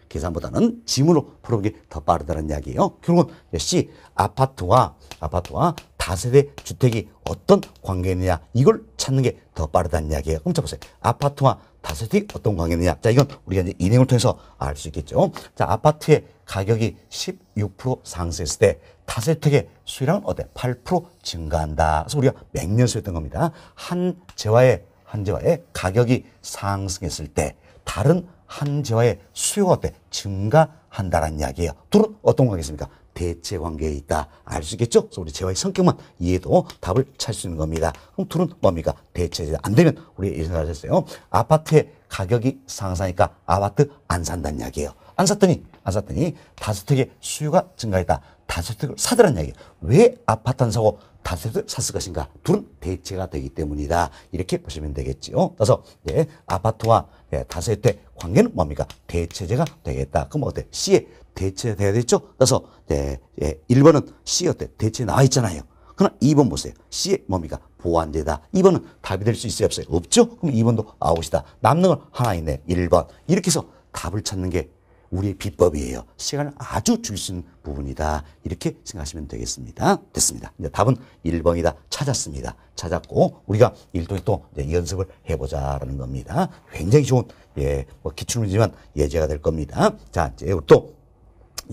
S1: 계산보다는 짐으로 풀어 보기 더 빠르다는 이야기예요. 결국은 역시 아파트와 아파트와 다세대 주택이 어떤 관계냐 이걸 찾는 게 더 빠르다는 이야기예요. 그럼 자 보세요. 아파트와 다세대 어떤 관계냐자 이건 우리가 이제 인행을 통해서 알 수 있겠죠. 자 아파트의 가격이 16% 상승했을 때 다세대의 수량은 어때? 8% 증가한다. 그래서 우리가 맹년수였던 겁니다. 한 재화의 한 재화의 가격이 상승했을 때 다른 한 재화의 수요가 어때? 증가한다라는 이야기예요. 둘은 어떤 관계입니까? 대체 관계에 있다. 알 수 있겠죠? 그래서 우리 재화의 성격만 이해도 답을 찾을 수 있는 겁니다. 그럼 둘은 뭡니까? 대체제가 안 되면 우리 예상하셨어요. 아파트의 가격이 상승하니까 아파트 안 산다는 이야기예요. 안 샀더니 안 샀더니 다주택의 수요가 증가했다. 다주택을 사더는 이야기예요. 왜 아파트 안 사고 다주택을 샀을 것인가? 둘은 대체가 되기 때문이다. 이렇게 보시면 되겠지요. 그래서 네, 아파트와 네, 다주택 관계는 뭡니까? 대체제가 되겠다. 그럼 어때? C에 대체돼야 됐죠? 그래서 네, 예, 1번은 C 어때? 대체 나와 있잖아요. 그러 2번 보세요. C에 뭡니까? 보완되다. 2번은 답이 될 수 있어요? 없어요? 없죠? 그럼 2번도 아웃이다. 남는 건 하나 있네. 1번. 이렇게 해서 답을 찾는 게 우리의 비법이에요. 시간을 아주 줄일 수 있는 부분이다. 이렇게 생각하시면 되겠습니다. 됐습니다. 이제 답은 1번이다. 찾았습니다. 찾았고 우리가 일도의또 연습을 해보자라는 겁니다. 굉장히 좋은 예, 뭐 기출문제지만 예제가 될 겁니다. 자, 이제 또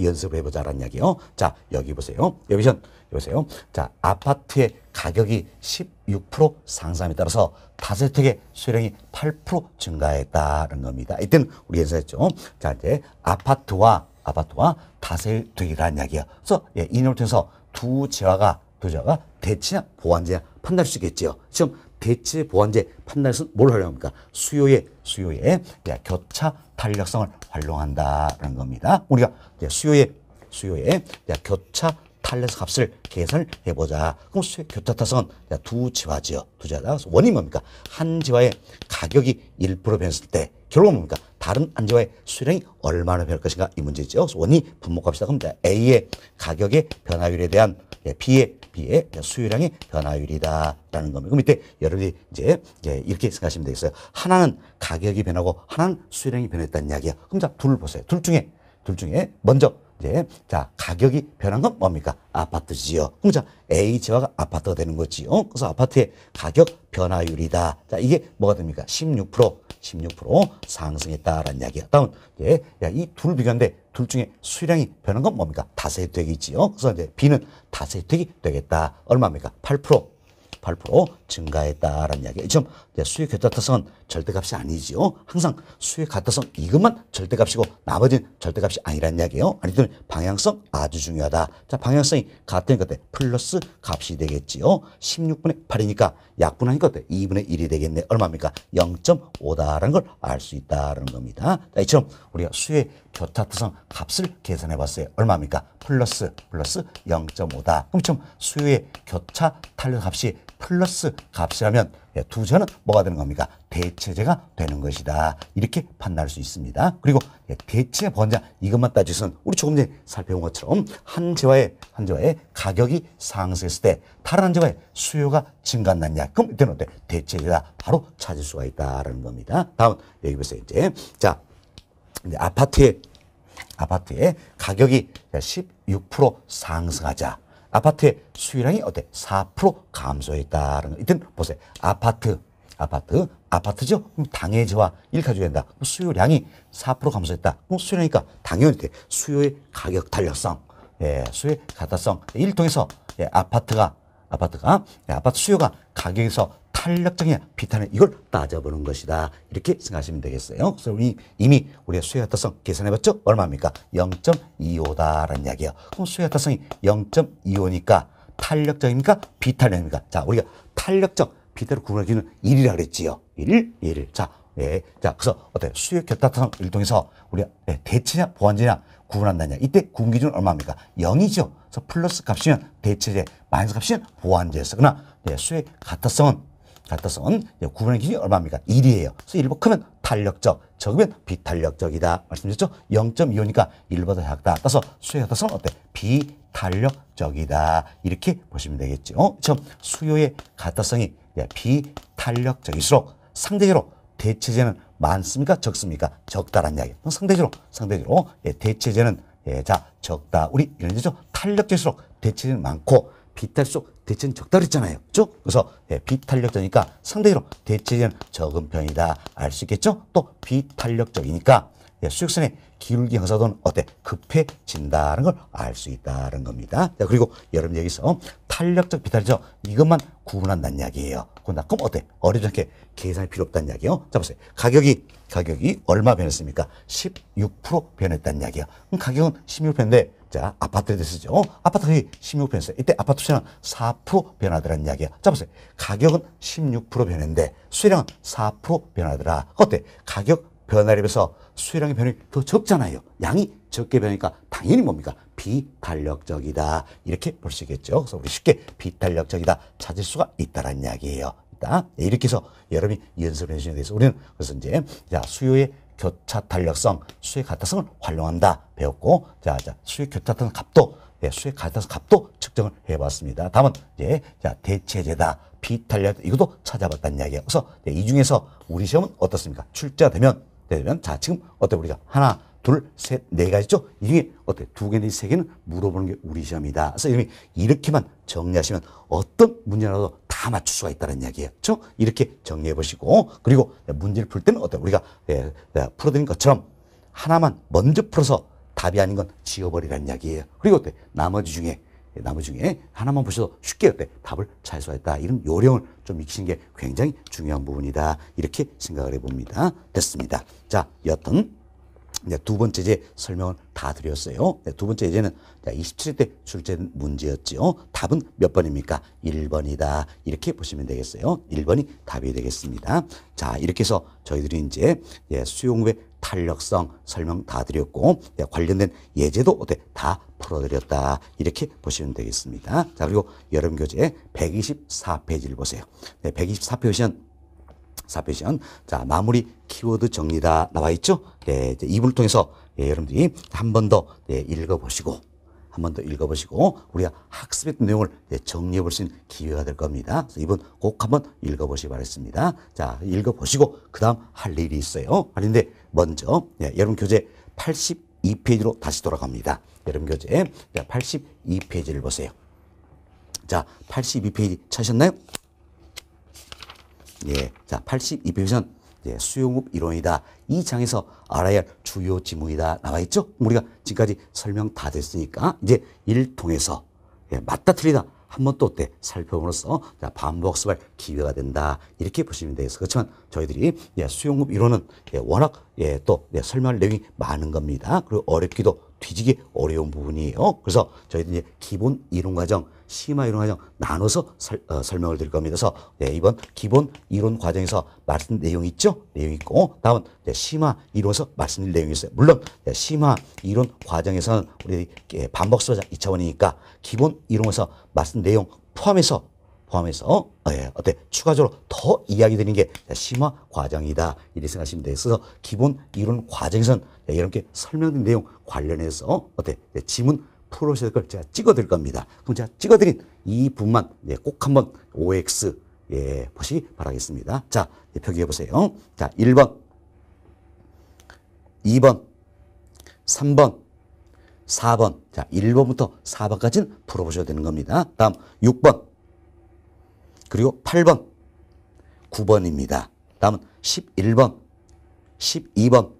S1: 연습을 해보자라는 이야기요. 자, 여기 보세요. 여기여 보세요. 자, 아파트의 가격이 16% 상승함에 따라서 다세택의 수령이 8% 증가했다는 겁니다. 이때는 우리 연습했죠. 자, 이제 아파트와 아파트와 다세택이라는 이야기예요. 그래서 예, 이념을 통해서 두 재화가 두 재화가 대치냐 보완재냐 판단할 수 있겠지요. 지금 대체 보완제 판단에서 뭘 활용합니까? 수요의 수요의 교차 그러니까 탄력성을 활용한다라는 겁니다. 우리가 수요의 수요의 교차 탄력성 값을 계산을 해보자. 그럼 수요 교차 탄성은 두 지화지요. 두 지화다. 원인 뭡니까? 한 지화의 가격이 1% 변했을 때 결국은 뭡니까? 다른 안재화의 수량이 얼마나 변할 것인가 이 문제죠. 원이 분모값이다 합니다. A의 가격의 변화율에 대한 예, B의 B의 수요량의 변화율이다라는 겁니다. 그럼 이때 여러분이 이제 예, 이렇게 생각하시면 되겠어요. 하나는 가격이 변하고 하나는 수요량이 변했다는 이야기야. 그럼 자, 둘 보세요. 둘 중에 둘 중에 먼저 이제 예, 자 가격이 변한 건 뭡니까? 아파트지요. 그럼 자 H와가 아파트가 되는 거지요. 어? 그래서 아파트의 가격 변화율이다. 자 이게 뭐가 됩니까? 16% 16% 상승했다라는 이야기야. 다음 예, 야이 둘 비교한데 둘 중에 수량이 변한 건 뭡니까? 다세 혜택이지요. 그래서 이제 B는 다세 혜이 되겠다. 얼마입니까? 8% 8% 증가했다라는 이야기요 이점 수익 곁다타성은 절대값이 아니지요. 항상 수익 같다성 이것만 절대값이고 나머지는 절대값이 아니라는 이야기예요. 아니면 방향성 아주 중요하다. 자, 방향성이 같은것까때 플러스 값이 되겠지요. 16분의 8이니까 약분하니까 때 2분의 1이 되겠네. 얼마입니까? 0.5다라는 걸 알 수있다는 겁니다. 자, 이처럼 우리가 수의 교타투성 값을 계산해 봤어요. 얼마입니까? 플러스 플러스 0.5다. 그럼 참 수의 교차 탄력 값이 플러스 값이라면 예, 두 제는 뭐가 되는 겁니까? 대체제가 되는 것이다. 이렇게 판단할 수 있습니다. 그리고 예, 대체 번자 이것만 따지면 우리 조금 전에 살펴본 것처럼 한제화의한제화의 가격이 상승했을 때 다른 한제화의 수요가 증가한다는 약. 그럼 이때는 어때? 대체제가 바로 찾을 수가 있다라는 겁니다. 다음 여기 보세요. 이제 자 이제 아파트의 아파트의 가격이 16% 상승하자. 아파트의 수요량이 어때? 4% 감소했다는 거. 이튼 보세요. 아파트, 아파트, 아파트죠? 그럼 당의 저와 일가줘야 된다. 그럼 수요량이 4% 감소했다. 그럼 수요량이니까 당연히 돼. 수요의 가격 탄력성, 예, 수요의 가타성. 1통해서 예, 아파트가 아파트가 예, 아파트 수요가 가격에서 탄력적인 비탄는 이걸 따져보는 것이다. 이렇게 생각하시면 되겠어요. 그래서 우리 이미 우리의 수요야타성 계산해봤죠? 얼마입니까? 0.25다라는 이야기예요. 그럼 수요야타성이 0.25니까 탄력적입니까? 비탄력입니까? 자, 우리가 탄력적 비타를 구분해주는 1이라 그랬지요. 1, 1. 자, 예. 자, 그래서 어때? 수요 결탁성 일통해서 우리가 예, 대체냐, 보완제냐 구분한다냐. 이때 구분 기준 은 얼마입니까? 0이죠. 저 플러스 값이면 대체제, 마이너스 값이면 보완제였어. 그러나 네, 수의 가타성은가타성은 구분의 기준이 얼마입니까? 1이에요. 그래서 1보 크면 탄력적, 적으면 비탄력적이다. 말씀드렸죠? 0.25니까 1보다 작다. 따라서 수의 가타성은 어때? 비탄력적이다. 이렇게 보시면 되겠죠. 어? 참 수요의 가타성이 네, 비탄력적일수록 상대적으로 대체제는 많습니까? 적습니까? 적다란 이야기. 상대적으로, 상대적으로 예, 대체제는 예, 자, 적다. 우리 이런 얘기죠. 탄력질수록 대체는 많고 비탈수록 대체는 적다 그랬잖아요. 그죠? 그래서 예, 비탄력적이니까 상대적으로 대체는 적은 편이다. 알 수 있겠죠? 또 비탄력적이니까 예, 수익선의 기울기 형사도는 어때? 급해진다는 걸 알 수 있다는 겁니다. 자, 그리고 여러분 여기서 탄력적 비탄력 이것만 구분한다는 이야기예요. 그럼 어때? 어렵지 않게 계산이 필요 없다는 이야기요. 예 자, 보세요. 가격이 가격이 얼마 변했습니까? 16% 변했다는 이야기야. 그럼 가격은 16%인데 자, 아파트에 대해서죠. 아파트 가격이 16%였어요. 이때 아파트 수량은 4% 변하더라는 이야기야. 자, 보세요. 가격은 16% 변했는데 수량은 4% 변하더라. 어때? 가격 변화를 입어서 수혜량의 변이 더 적잖아요. 양이 적게 변하니까 당연히 뭡니까? 비탄력적이다. 이렇게 볼 수 있겠죠. 그래서 우리 쉽게 비탄력적이다 찾을 수가 있다라는 이야기예요. 일단 예, 이렇게 해서 여러분이 연습을 해주셔야 돼서 우리는 그래서 이제 자 수요의 교차 탄력성, 수의 가타성을 활용한다 배웠고 자, 자 수의 교차 탄력 값도 예, 수의 가타성 값도 측정을 해봤습니다. 다음은 이제 자 대체제다. 비탄력 이것도 찾아봤다는 이야기예요. 그래서 이 중에서 우리 시험은 어떻습니까? 출제되면 가 되면 자 지금 어때 우리가 하나 둘, 셋, 네 가지죠? 이 중에 어때? 두 개, 내지 세 개는 물어보는 게 우리 시험이다. 그래서 이미 이렇게만 정리하시면 어떤 문제라도 다 맞출 수가 있다는 이야기예요. 그렇죠? 이렇게 정리해 보시고 그리고 문제를 풀 때는 어때? 우리가 예, 풀어드린 것처럼 하나만 먼저 풀어서 답이 아닌 건 지워버리라는 이야기예요. 그리고 어때? 나머지 중에 예, 나무 중에 하나만 보셔도 쉽게 그때 답을 찾을 수가 있다. 이런 요령을 좀 익히는 게 굉장히 중요한 부분이다. 이렇게 생각을 해봅니다. 됐습니다. 자, 여튼. 네, 두 번째 이제 설명을 다 드렸어요. 네, 두 번째 이 제는 27대 출제 문제였지요. 답은 몇 번입니까? 1번이다. 이렇게 보시면 되겠어요. 1번이 답이 되겠습니다. 자, 이렇게 해서 저희들이 이제 예, 수용외 탄력성 설명 다 드렸고 예, 관련된 예제도 어때 다 풀어드렸다. 이렇게 보시면 되겠습니다. 자, 그리고 여름 교재 124페이지를 보세요. 네, 124페이지는 사페션. 자, 마무리 키워드 정리다 나와 있죠? 네, 이제 이분을 통해서 예, 여러분들이 한 번더 예, 네, 읽어보시고 한 번 더 읽어보시고 우리가 학습했던 내용을 예, 네, 정리해 볼 수 있는 기회가 될 겁니다. 그래서 이분 꼭 한번 읽어보시기 바라겠습니다. 자, 읽어보시고 그 다음 할 일이 있어요. 아닌데 먼저 예, 여러분 교재 82페이지로 다시 돌아갑니다. 여러분 교재 82페이지를 보세요. 자, 82페이지 찾으셨나요? 예, 자 82페이지는 예, 수용업 이론이다. 이 장에서 알아야 할 주요 지문이다. 나와 있죠? 우리가 지금까지 설명 다 됐으니까 이제 일 통해서 예, 맞다 틀리다 한 번 또 어때 살펴보면서 자, 반복 습할 기회가 된다 이렇게 보시면 되겠어 그렇지만 저희들이 예, 수용업 이론은 예, 워낙 예, 또 예, 설명할 내용이 많은 겁니다. 그리고 어렵기도 뒤지기 어려운 부분이에요. 그래서 저희들이 기본 이론 과정 심화 이론 과정 나눠서 설, 어, 설 명을 드릴 겁니다. 그래서 네, 이번 기본 이론 과정에서 말씀 내용 있죠? 내용 있고 다음은 네, 심화 이론에서 말씀드릴 내용이 있어요. 물론 네, 심화 이론 과정에서는 우리 예, 반복 수자 2차원이니까 기본 이론에서 말씀 내용 포함해서 포함해서 어? 예, 어때 추가적으로 더 이야기 드리는 게 네, 심화 과정이다 이렇게 생각하시면 돼요. 그래서 기본 이론 과정에서는 네, 이렇게 설명된 내용 관련해서 어? 어때 네, 지문 네, 프로세스 걸 제가 찍어드릴 겁니다. 그럼 제가 찍어드린 이 부분만 예, 꼭 한번 OX 예, 보시기 바라겠습니다. 자, 예, 표기해 보세요. 자, 1번, 2번, 3번, 4번. 자, 1번부터 4번까지는 풀어보셔야 되는 겁니다. 다음 6번, 그리고 8번, 9번입니다. 다음은 11번, 12번,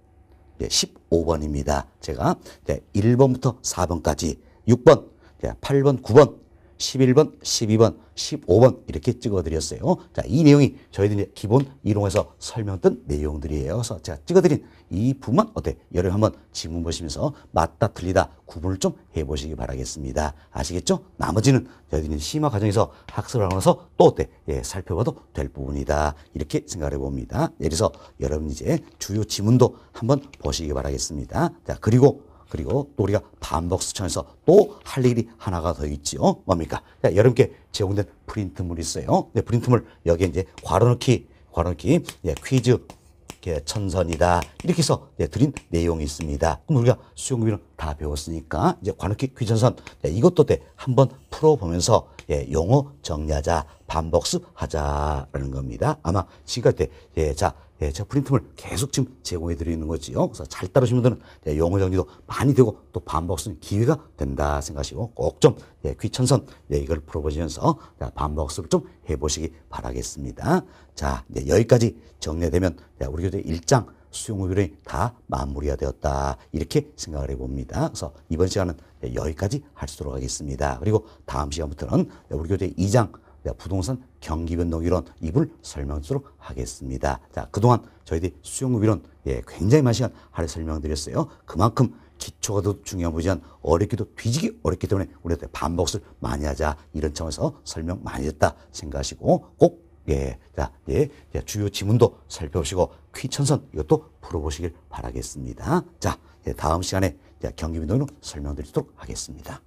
S1: 네, 15번입니다. 제가 네, 1번부터 4번까지 6번, 8번, 9번, 11번, 12번, 15번 이렇게 찍어드렸어요. 자, 이 내용이 저희들이 기본 이론에서 설명했던 내용들이에요. 그래서 제가 찍어드린 이 부분만 어때? 여러분 한번 질문 보시면서 맞다 틀리다 구분을 좀 해보시기 바라겠습니다. 아시겠죠? 나머지는 저희들이 심화 과정에서 학습을 하면서 또 어때? 예, 살펴봐도 될 부분이다. 이렇게 생각해 봅니다. 예, 네, 그래서 여러분 이제 주요 지문도 한번 보시기 바라겠습니다. 자, 그리고 그리고 또 우리가 반복 수천에서 또 할 일이 하나가 더 있지요. 뭡니까? 자, 여러분께 제공된 프린트물이 있어요. 네, 프린트물 여기에 이제 괄호 넣기, 괄호 넣기, 예, 퀴즈, 예, 천선이다. 이렇게 해서 예, 드린 내용이 있습니다. 그럼 우리가 수용비는 다 배웠으니까 이제 괄호 넣기, 퀴즈, 천선 예, 이것도 네, 한번 풀어보면서 예, 용어 정리하자, 반복습하자라는 겁니다. 아마 지금까지 예, 자 예, 제가 프린트물 계속 지금 제공해 드리는 거지요. 그래서 잘 따르시면 되는 예, 영어 정리도 많이 되고 또 반복 쓰는 기회가 된다 생각하시고 꼭좀 예, 귀천선 예, 이걸 풀어보시면서 예, 반복 수를 좀 해보시기 바라겠습니다. 자, 이제 여기까지 정리되면 예, 우리 교재 1장 수용후율이 다 마무리가 되었다 이렇게 생각을 해봅니다. 그래서 이번 시간은 예, 여기까지 할 수록 하겠습니다. 그리고 다음 시간부터는 예, 우리 교재 2장 부동산 경기 변동 이론 이불 설명하도록 하겠습니다. 자, 그동안 저희들이 수용급 이론 예, 굉장히 많은 시간 아래 설명드렸어요. 그만큼 기초가 더 중요하지만 어렵기도 뒤지기 어렵기 때문에 우리한테 반복을 많이 하자 이런 차에서 설명 많이 했다 생각하시고 꼭 예, 자, 예, 예, 주요 지문도 살펴보시고 퀴천선 이것도 풀어보시길 바라겠습니다. 자, 예, 다음 시간에 경기 변동 이론 설명드리도록 하겠습니다.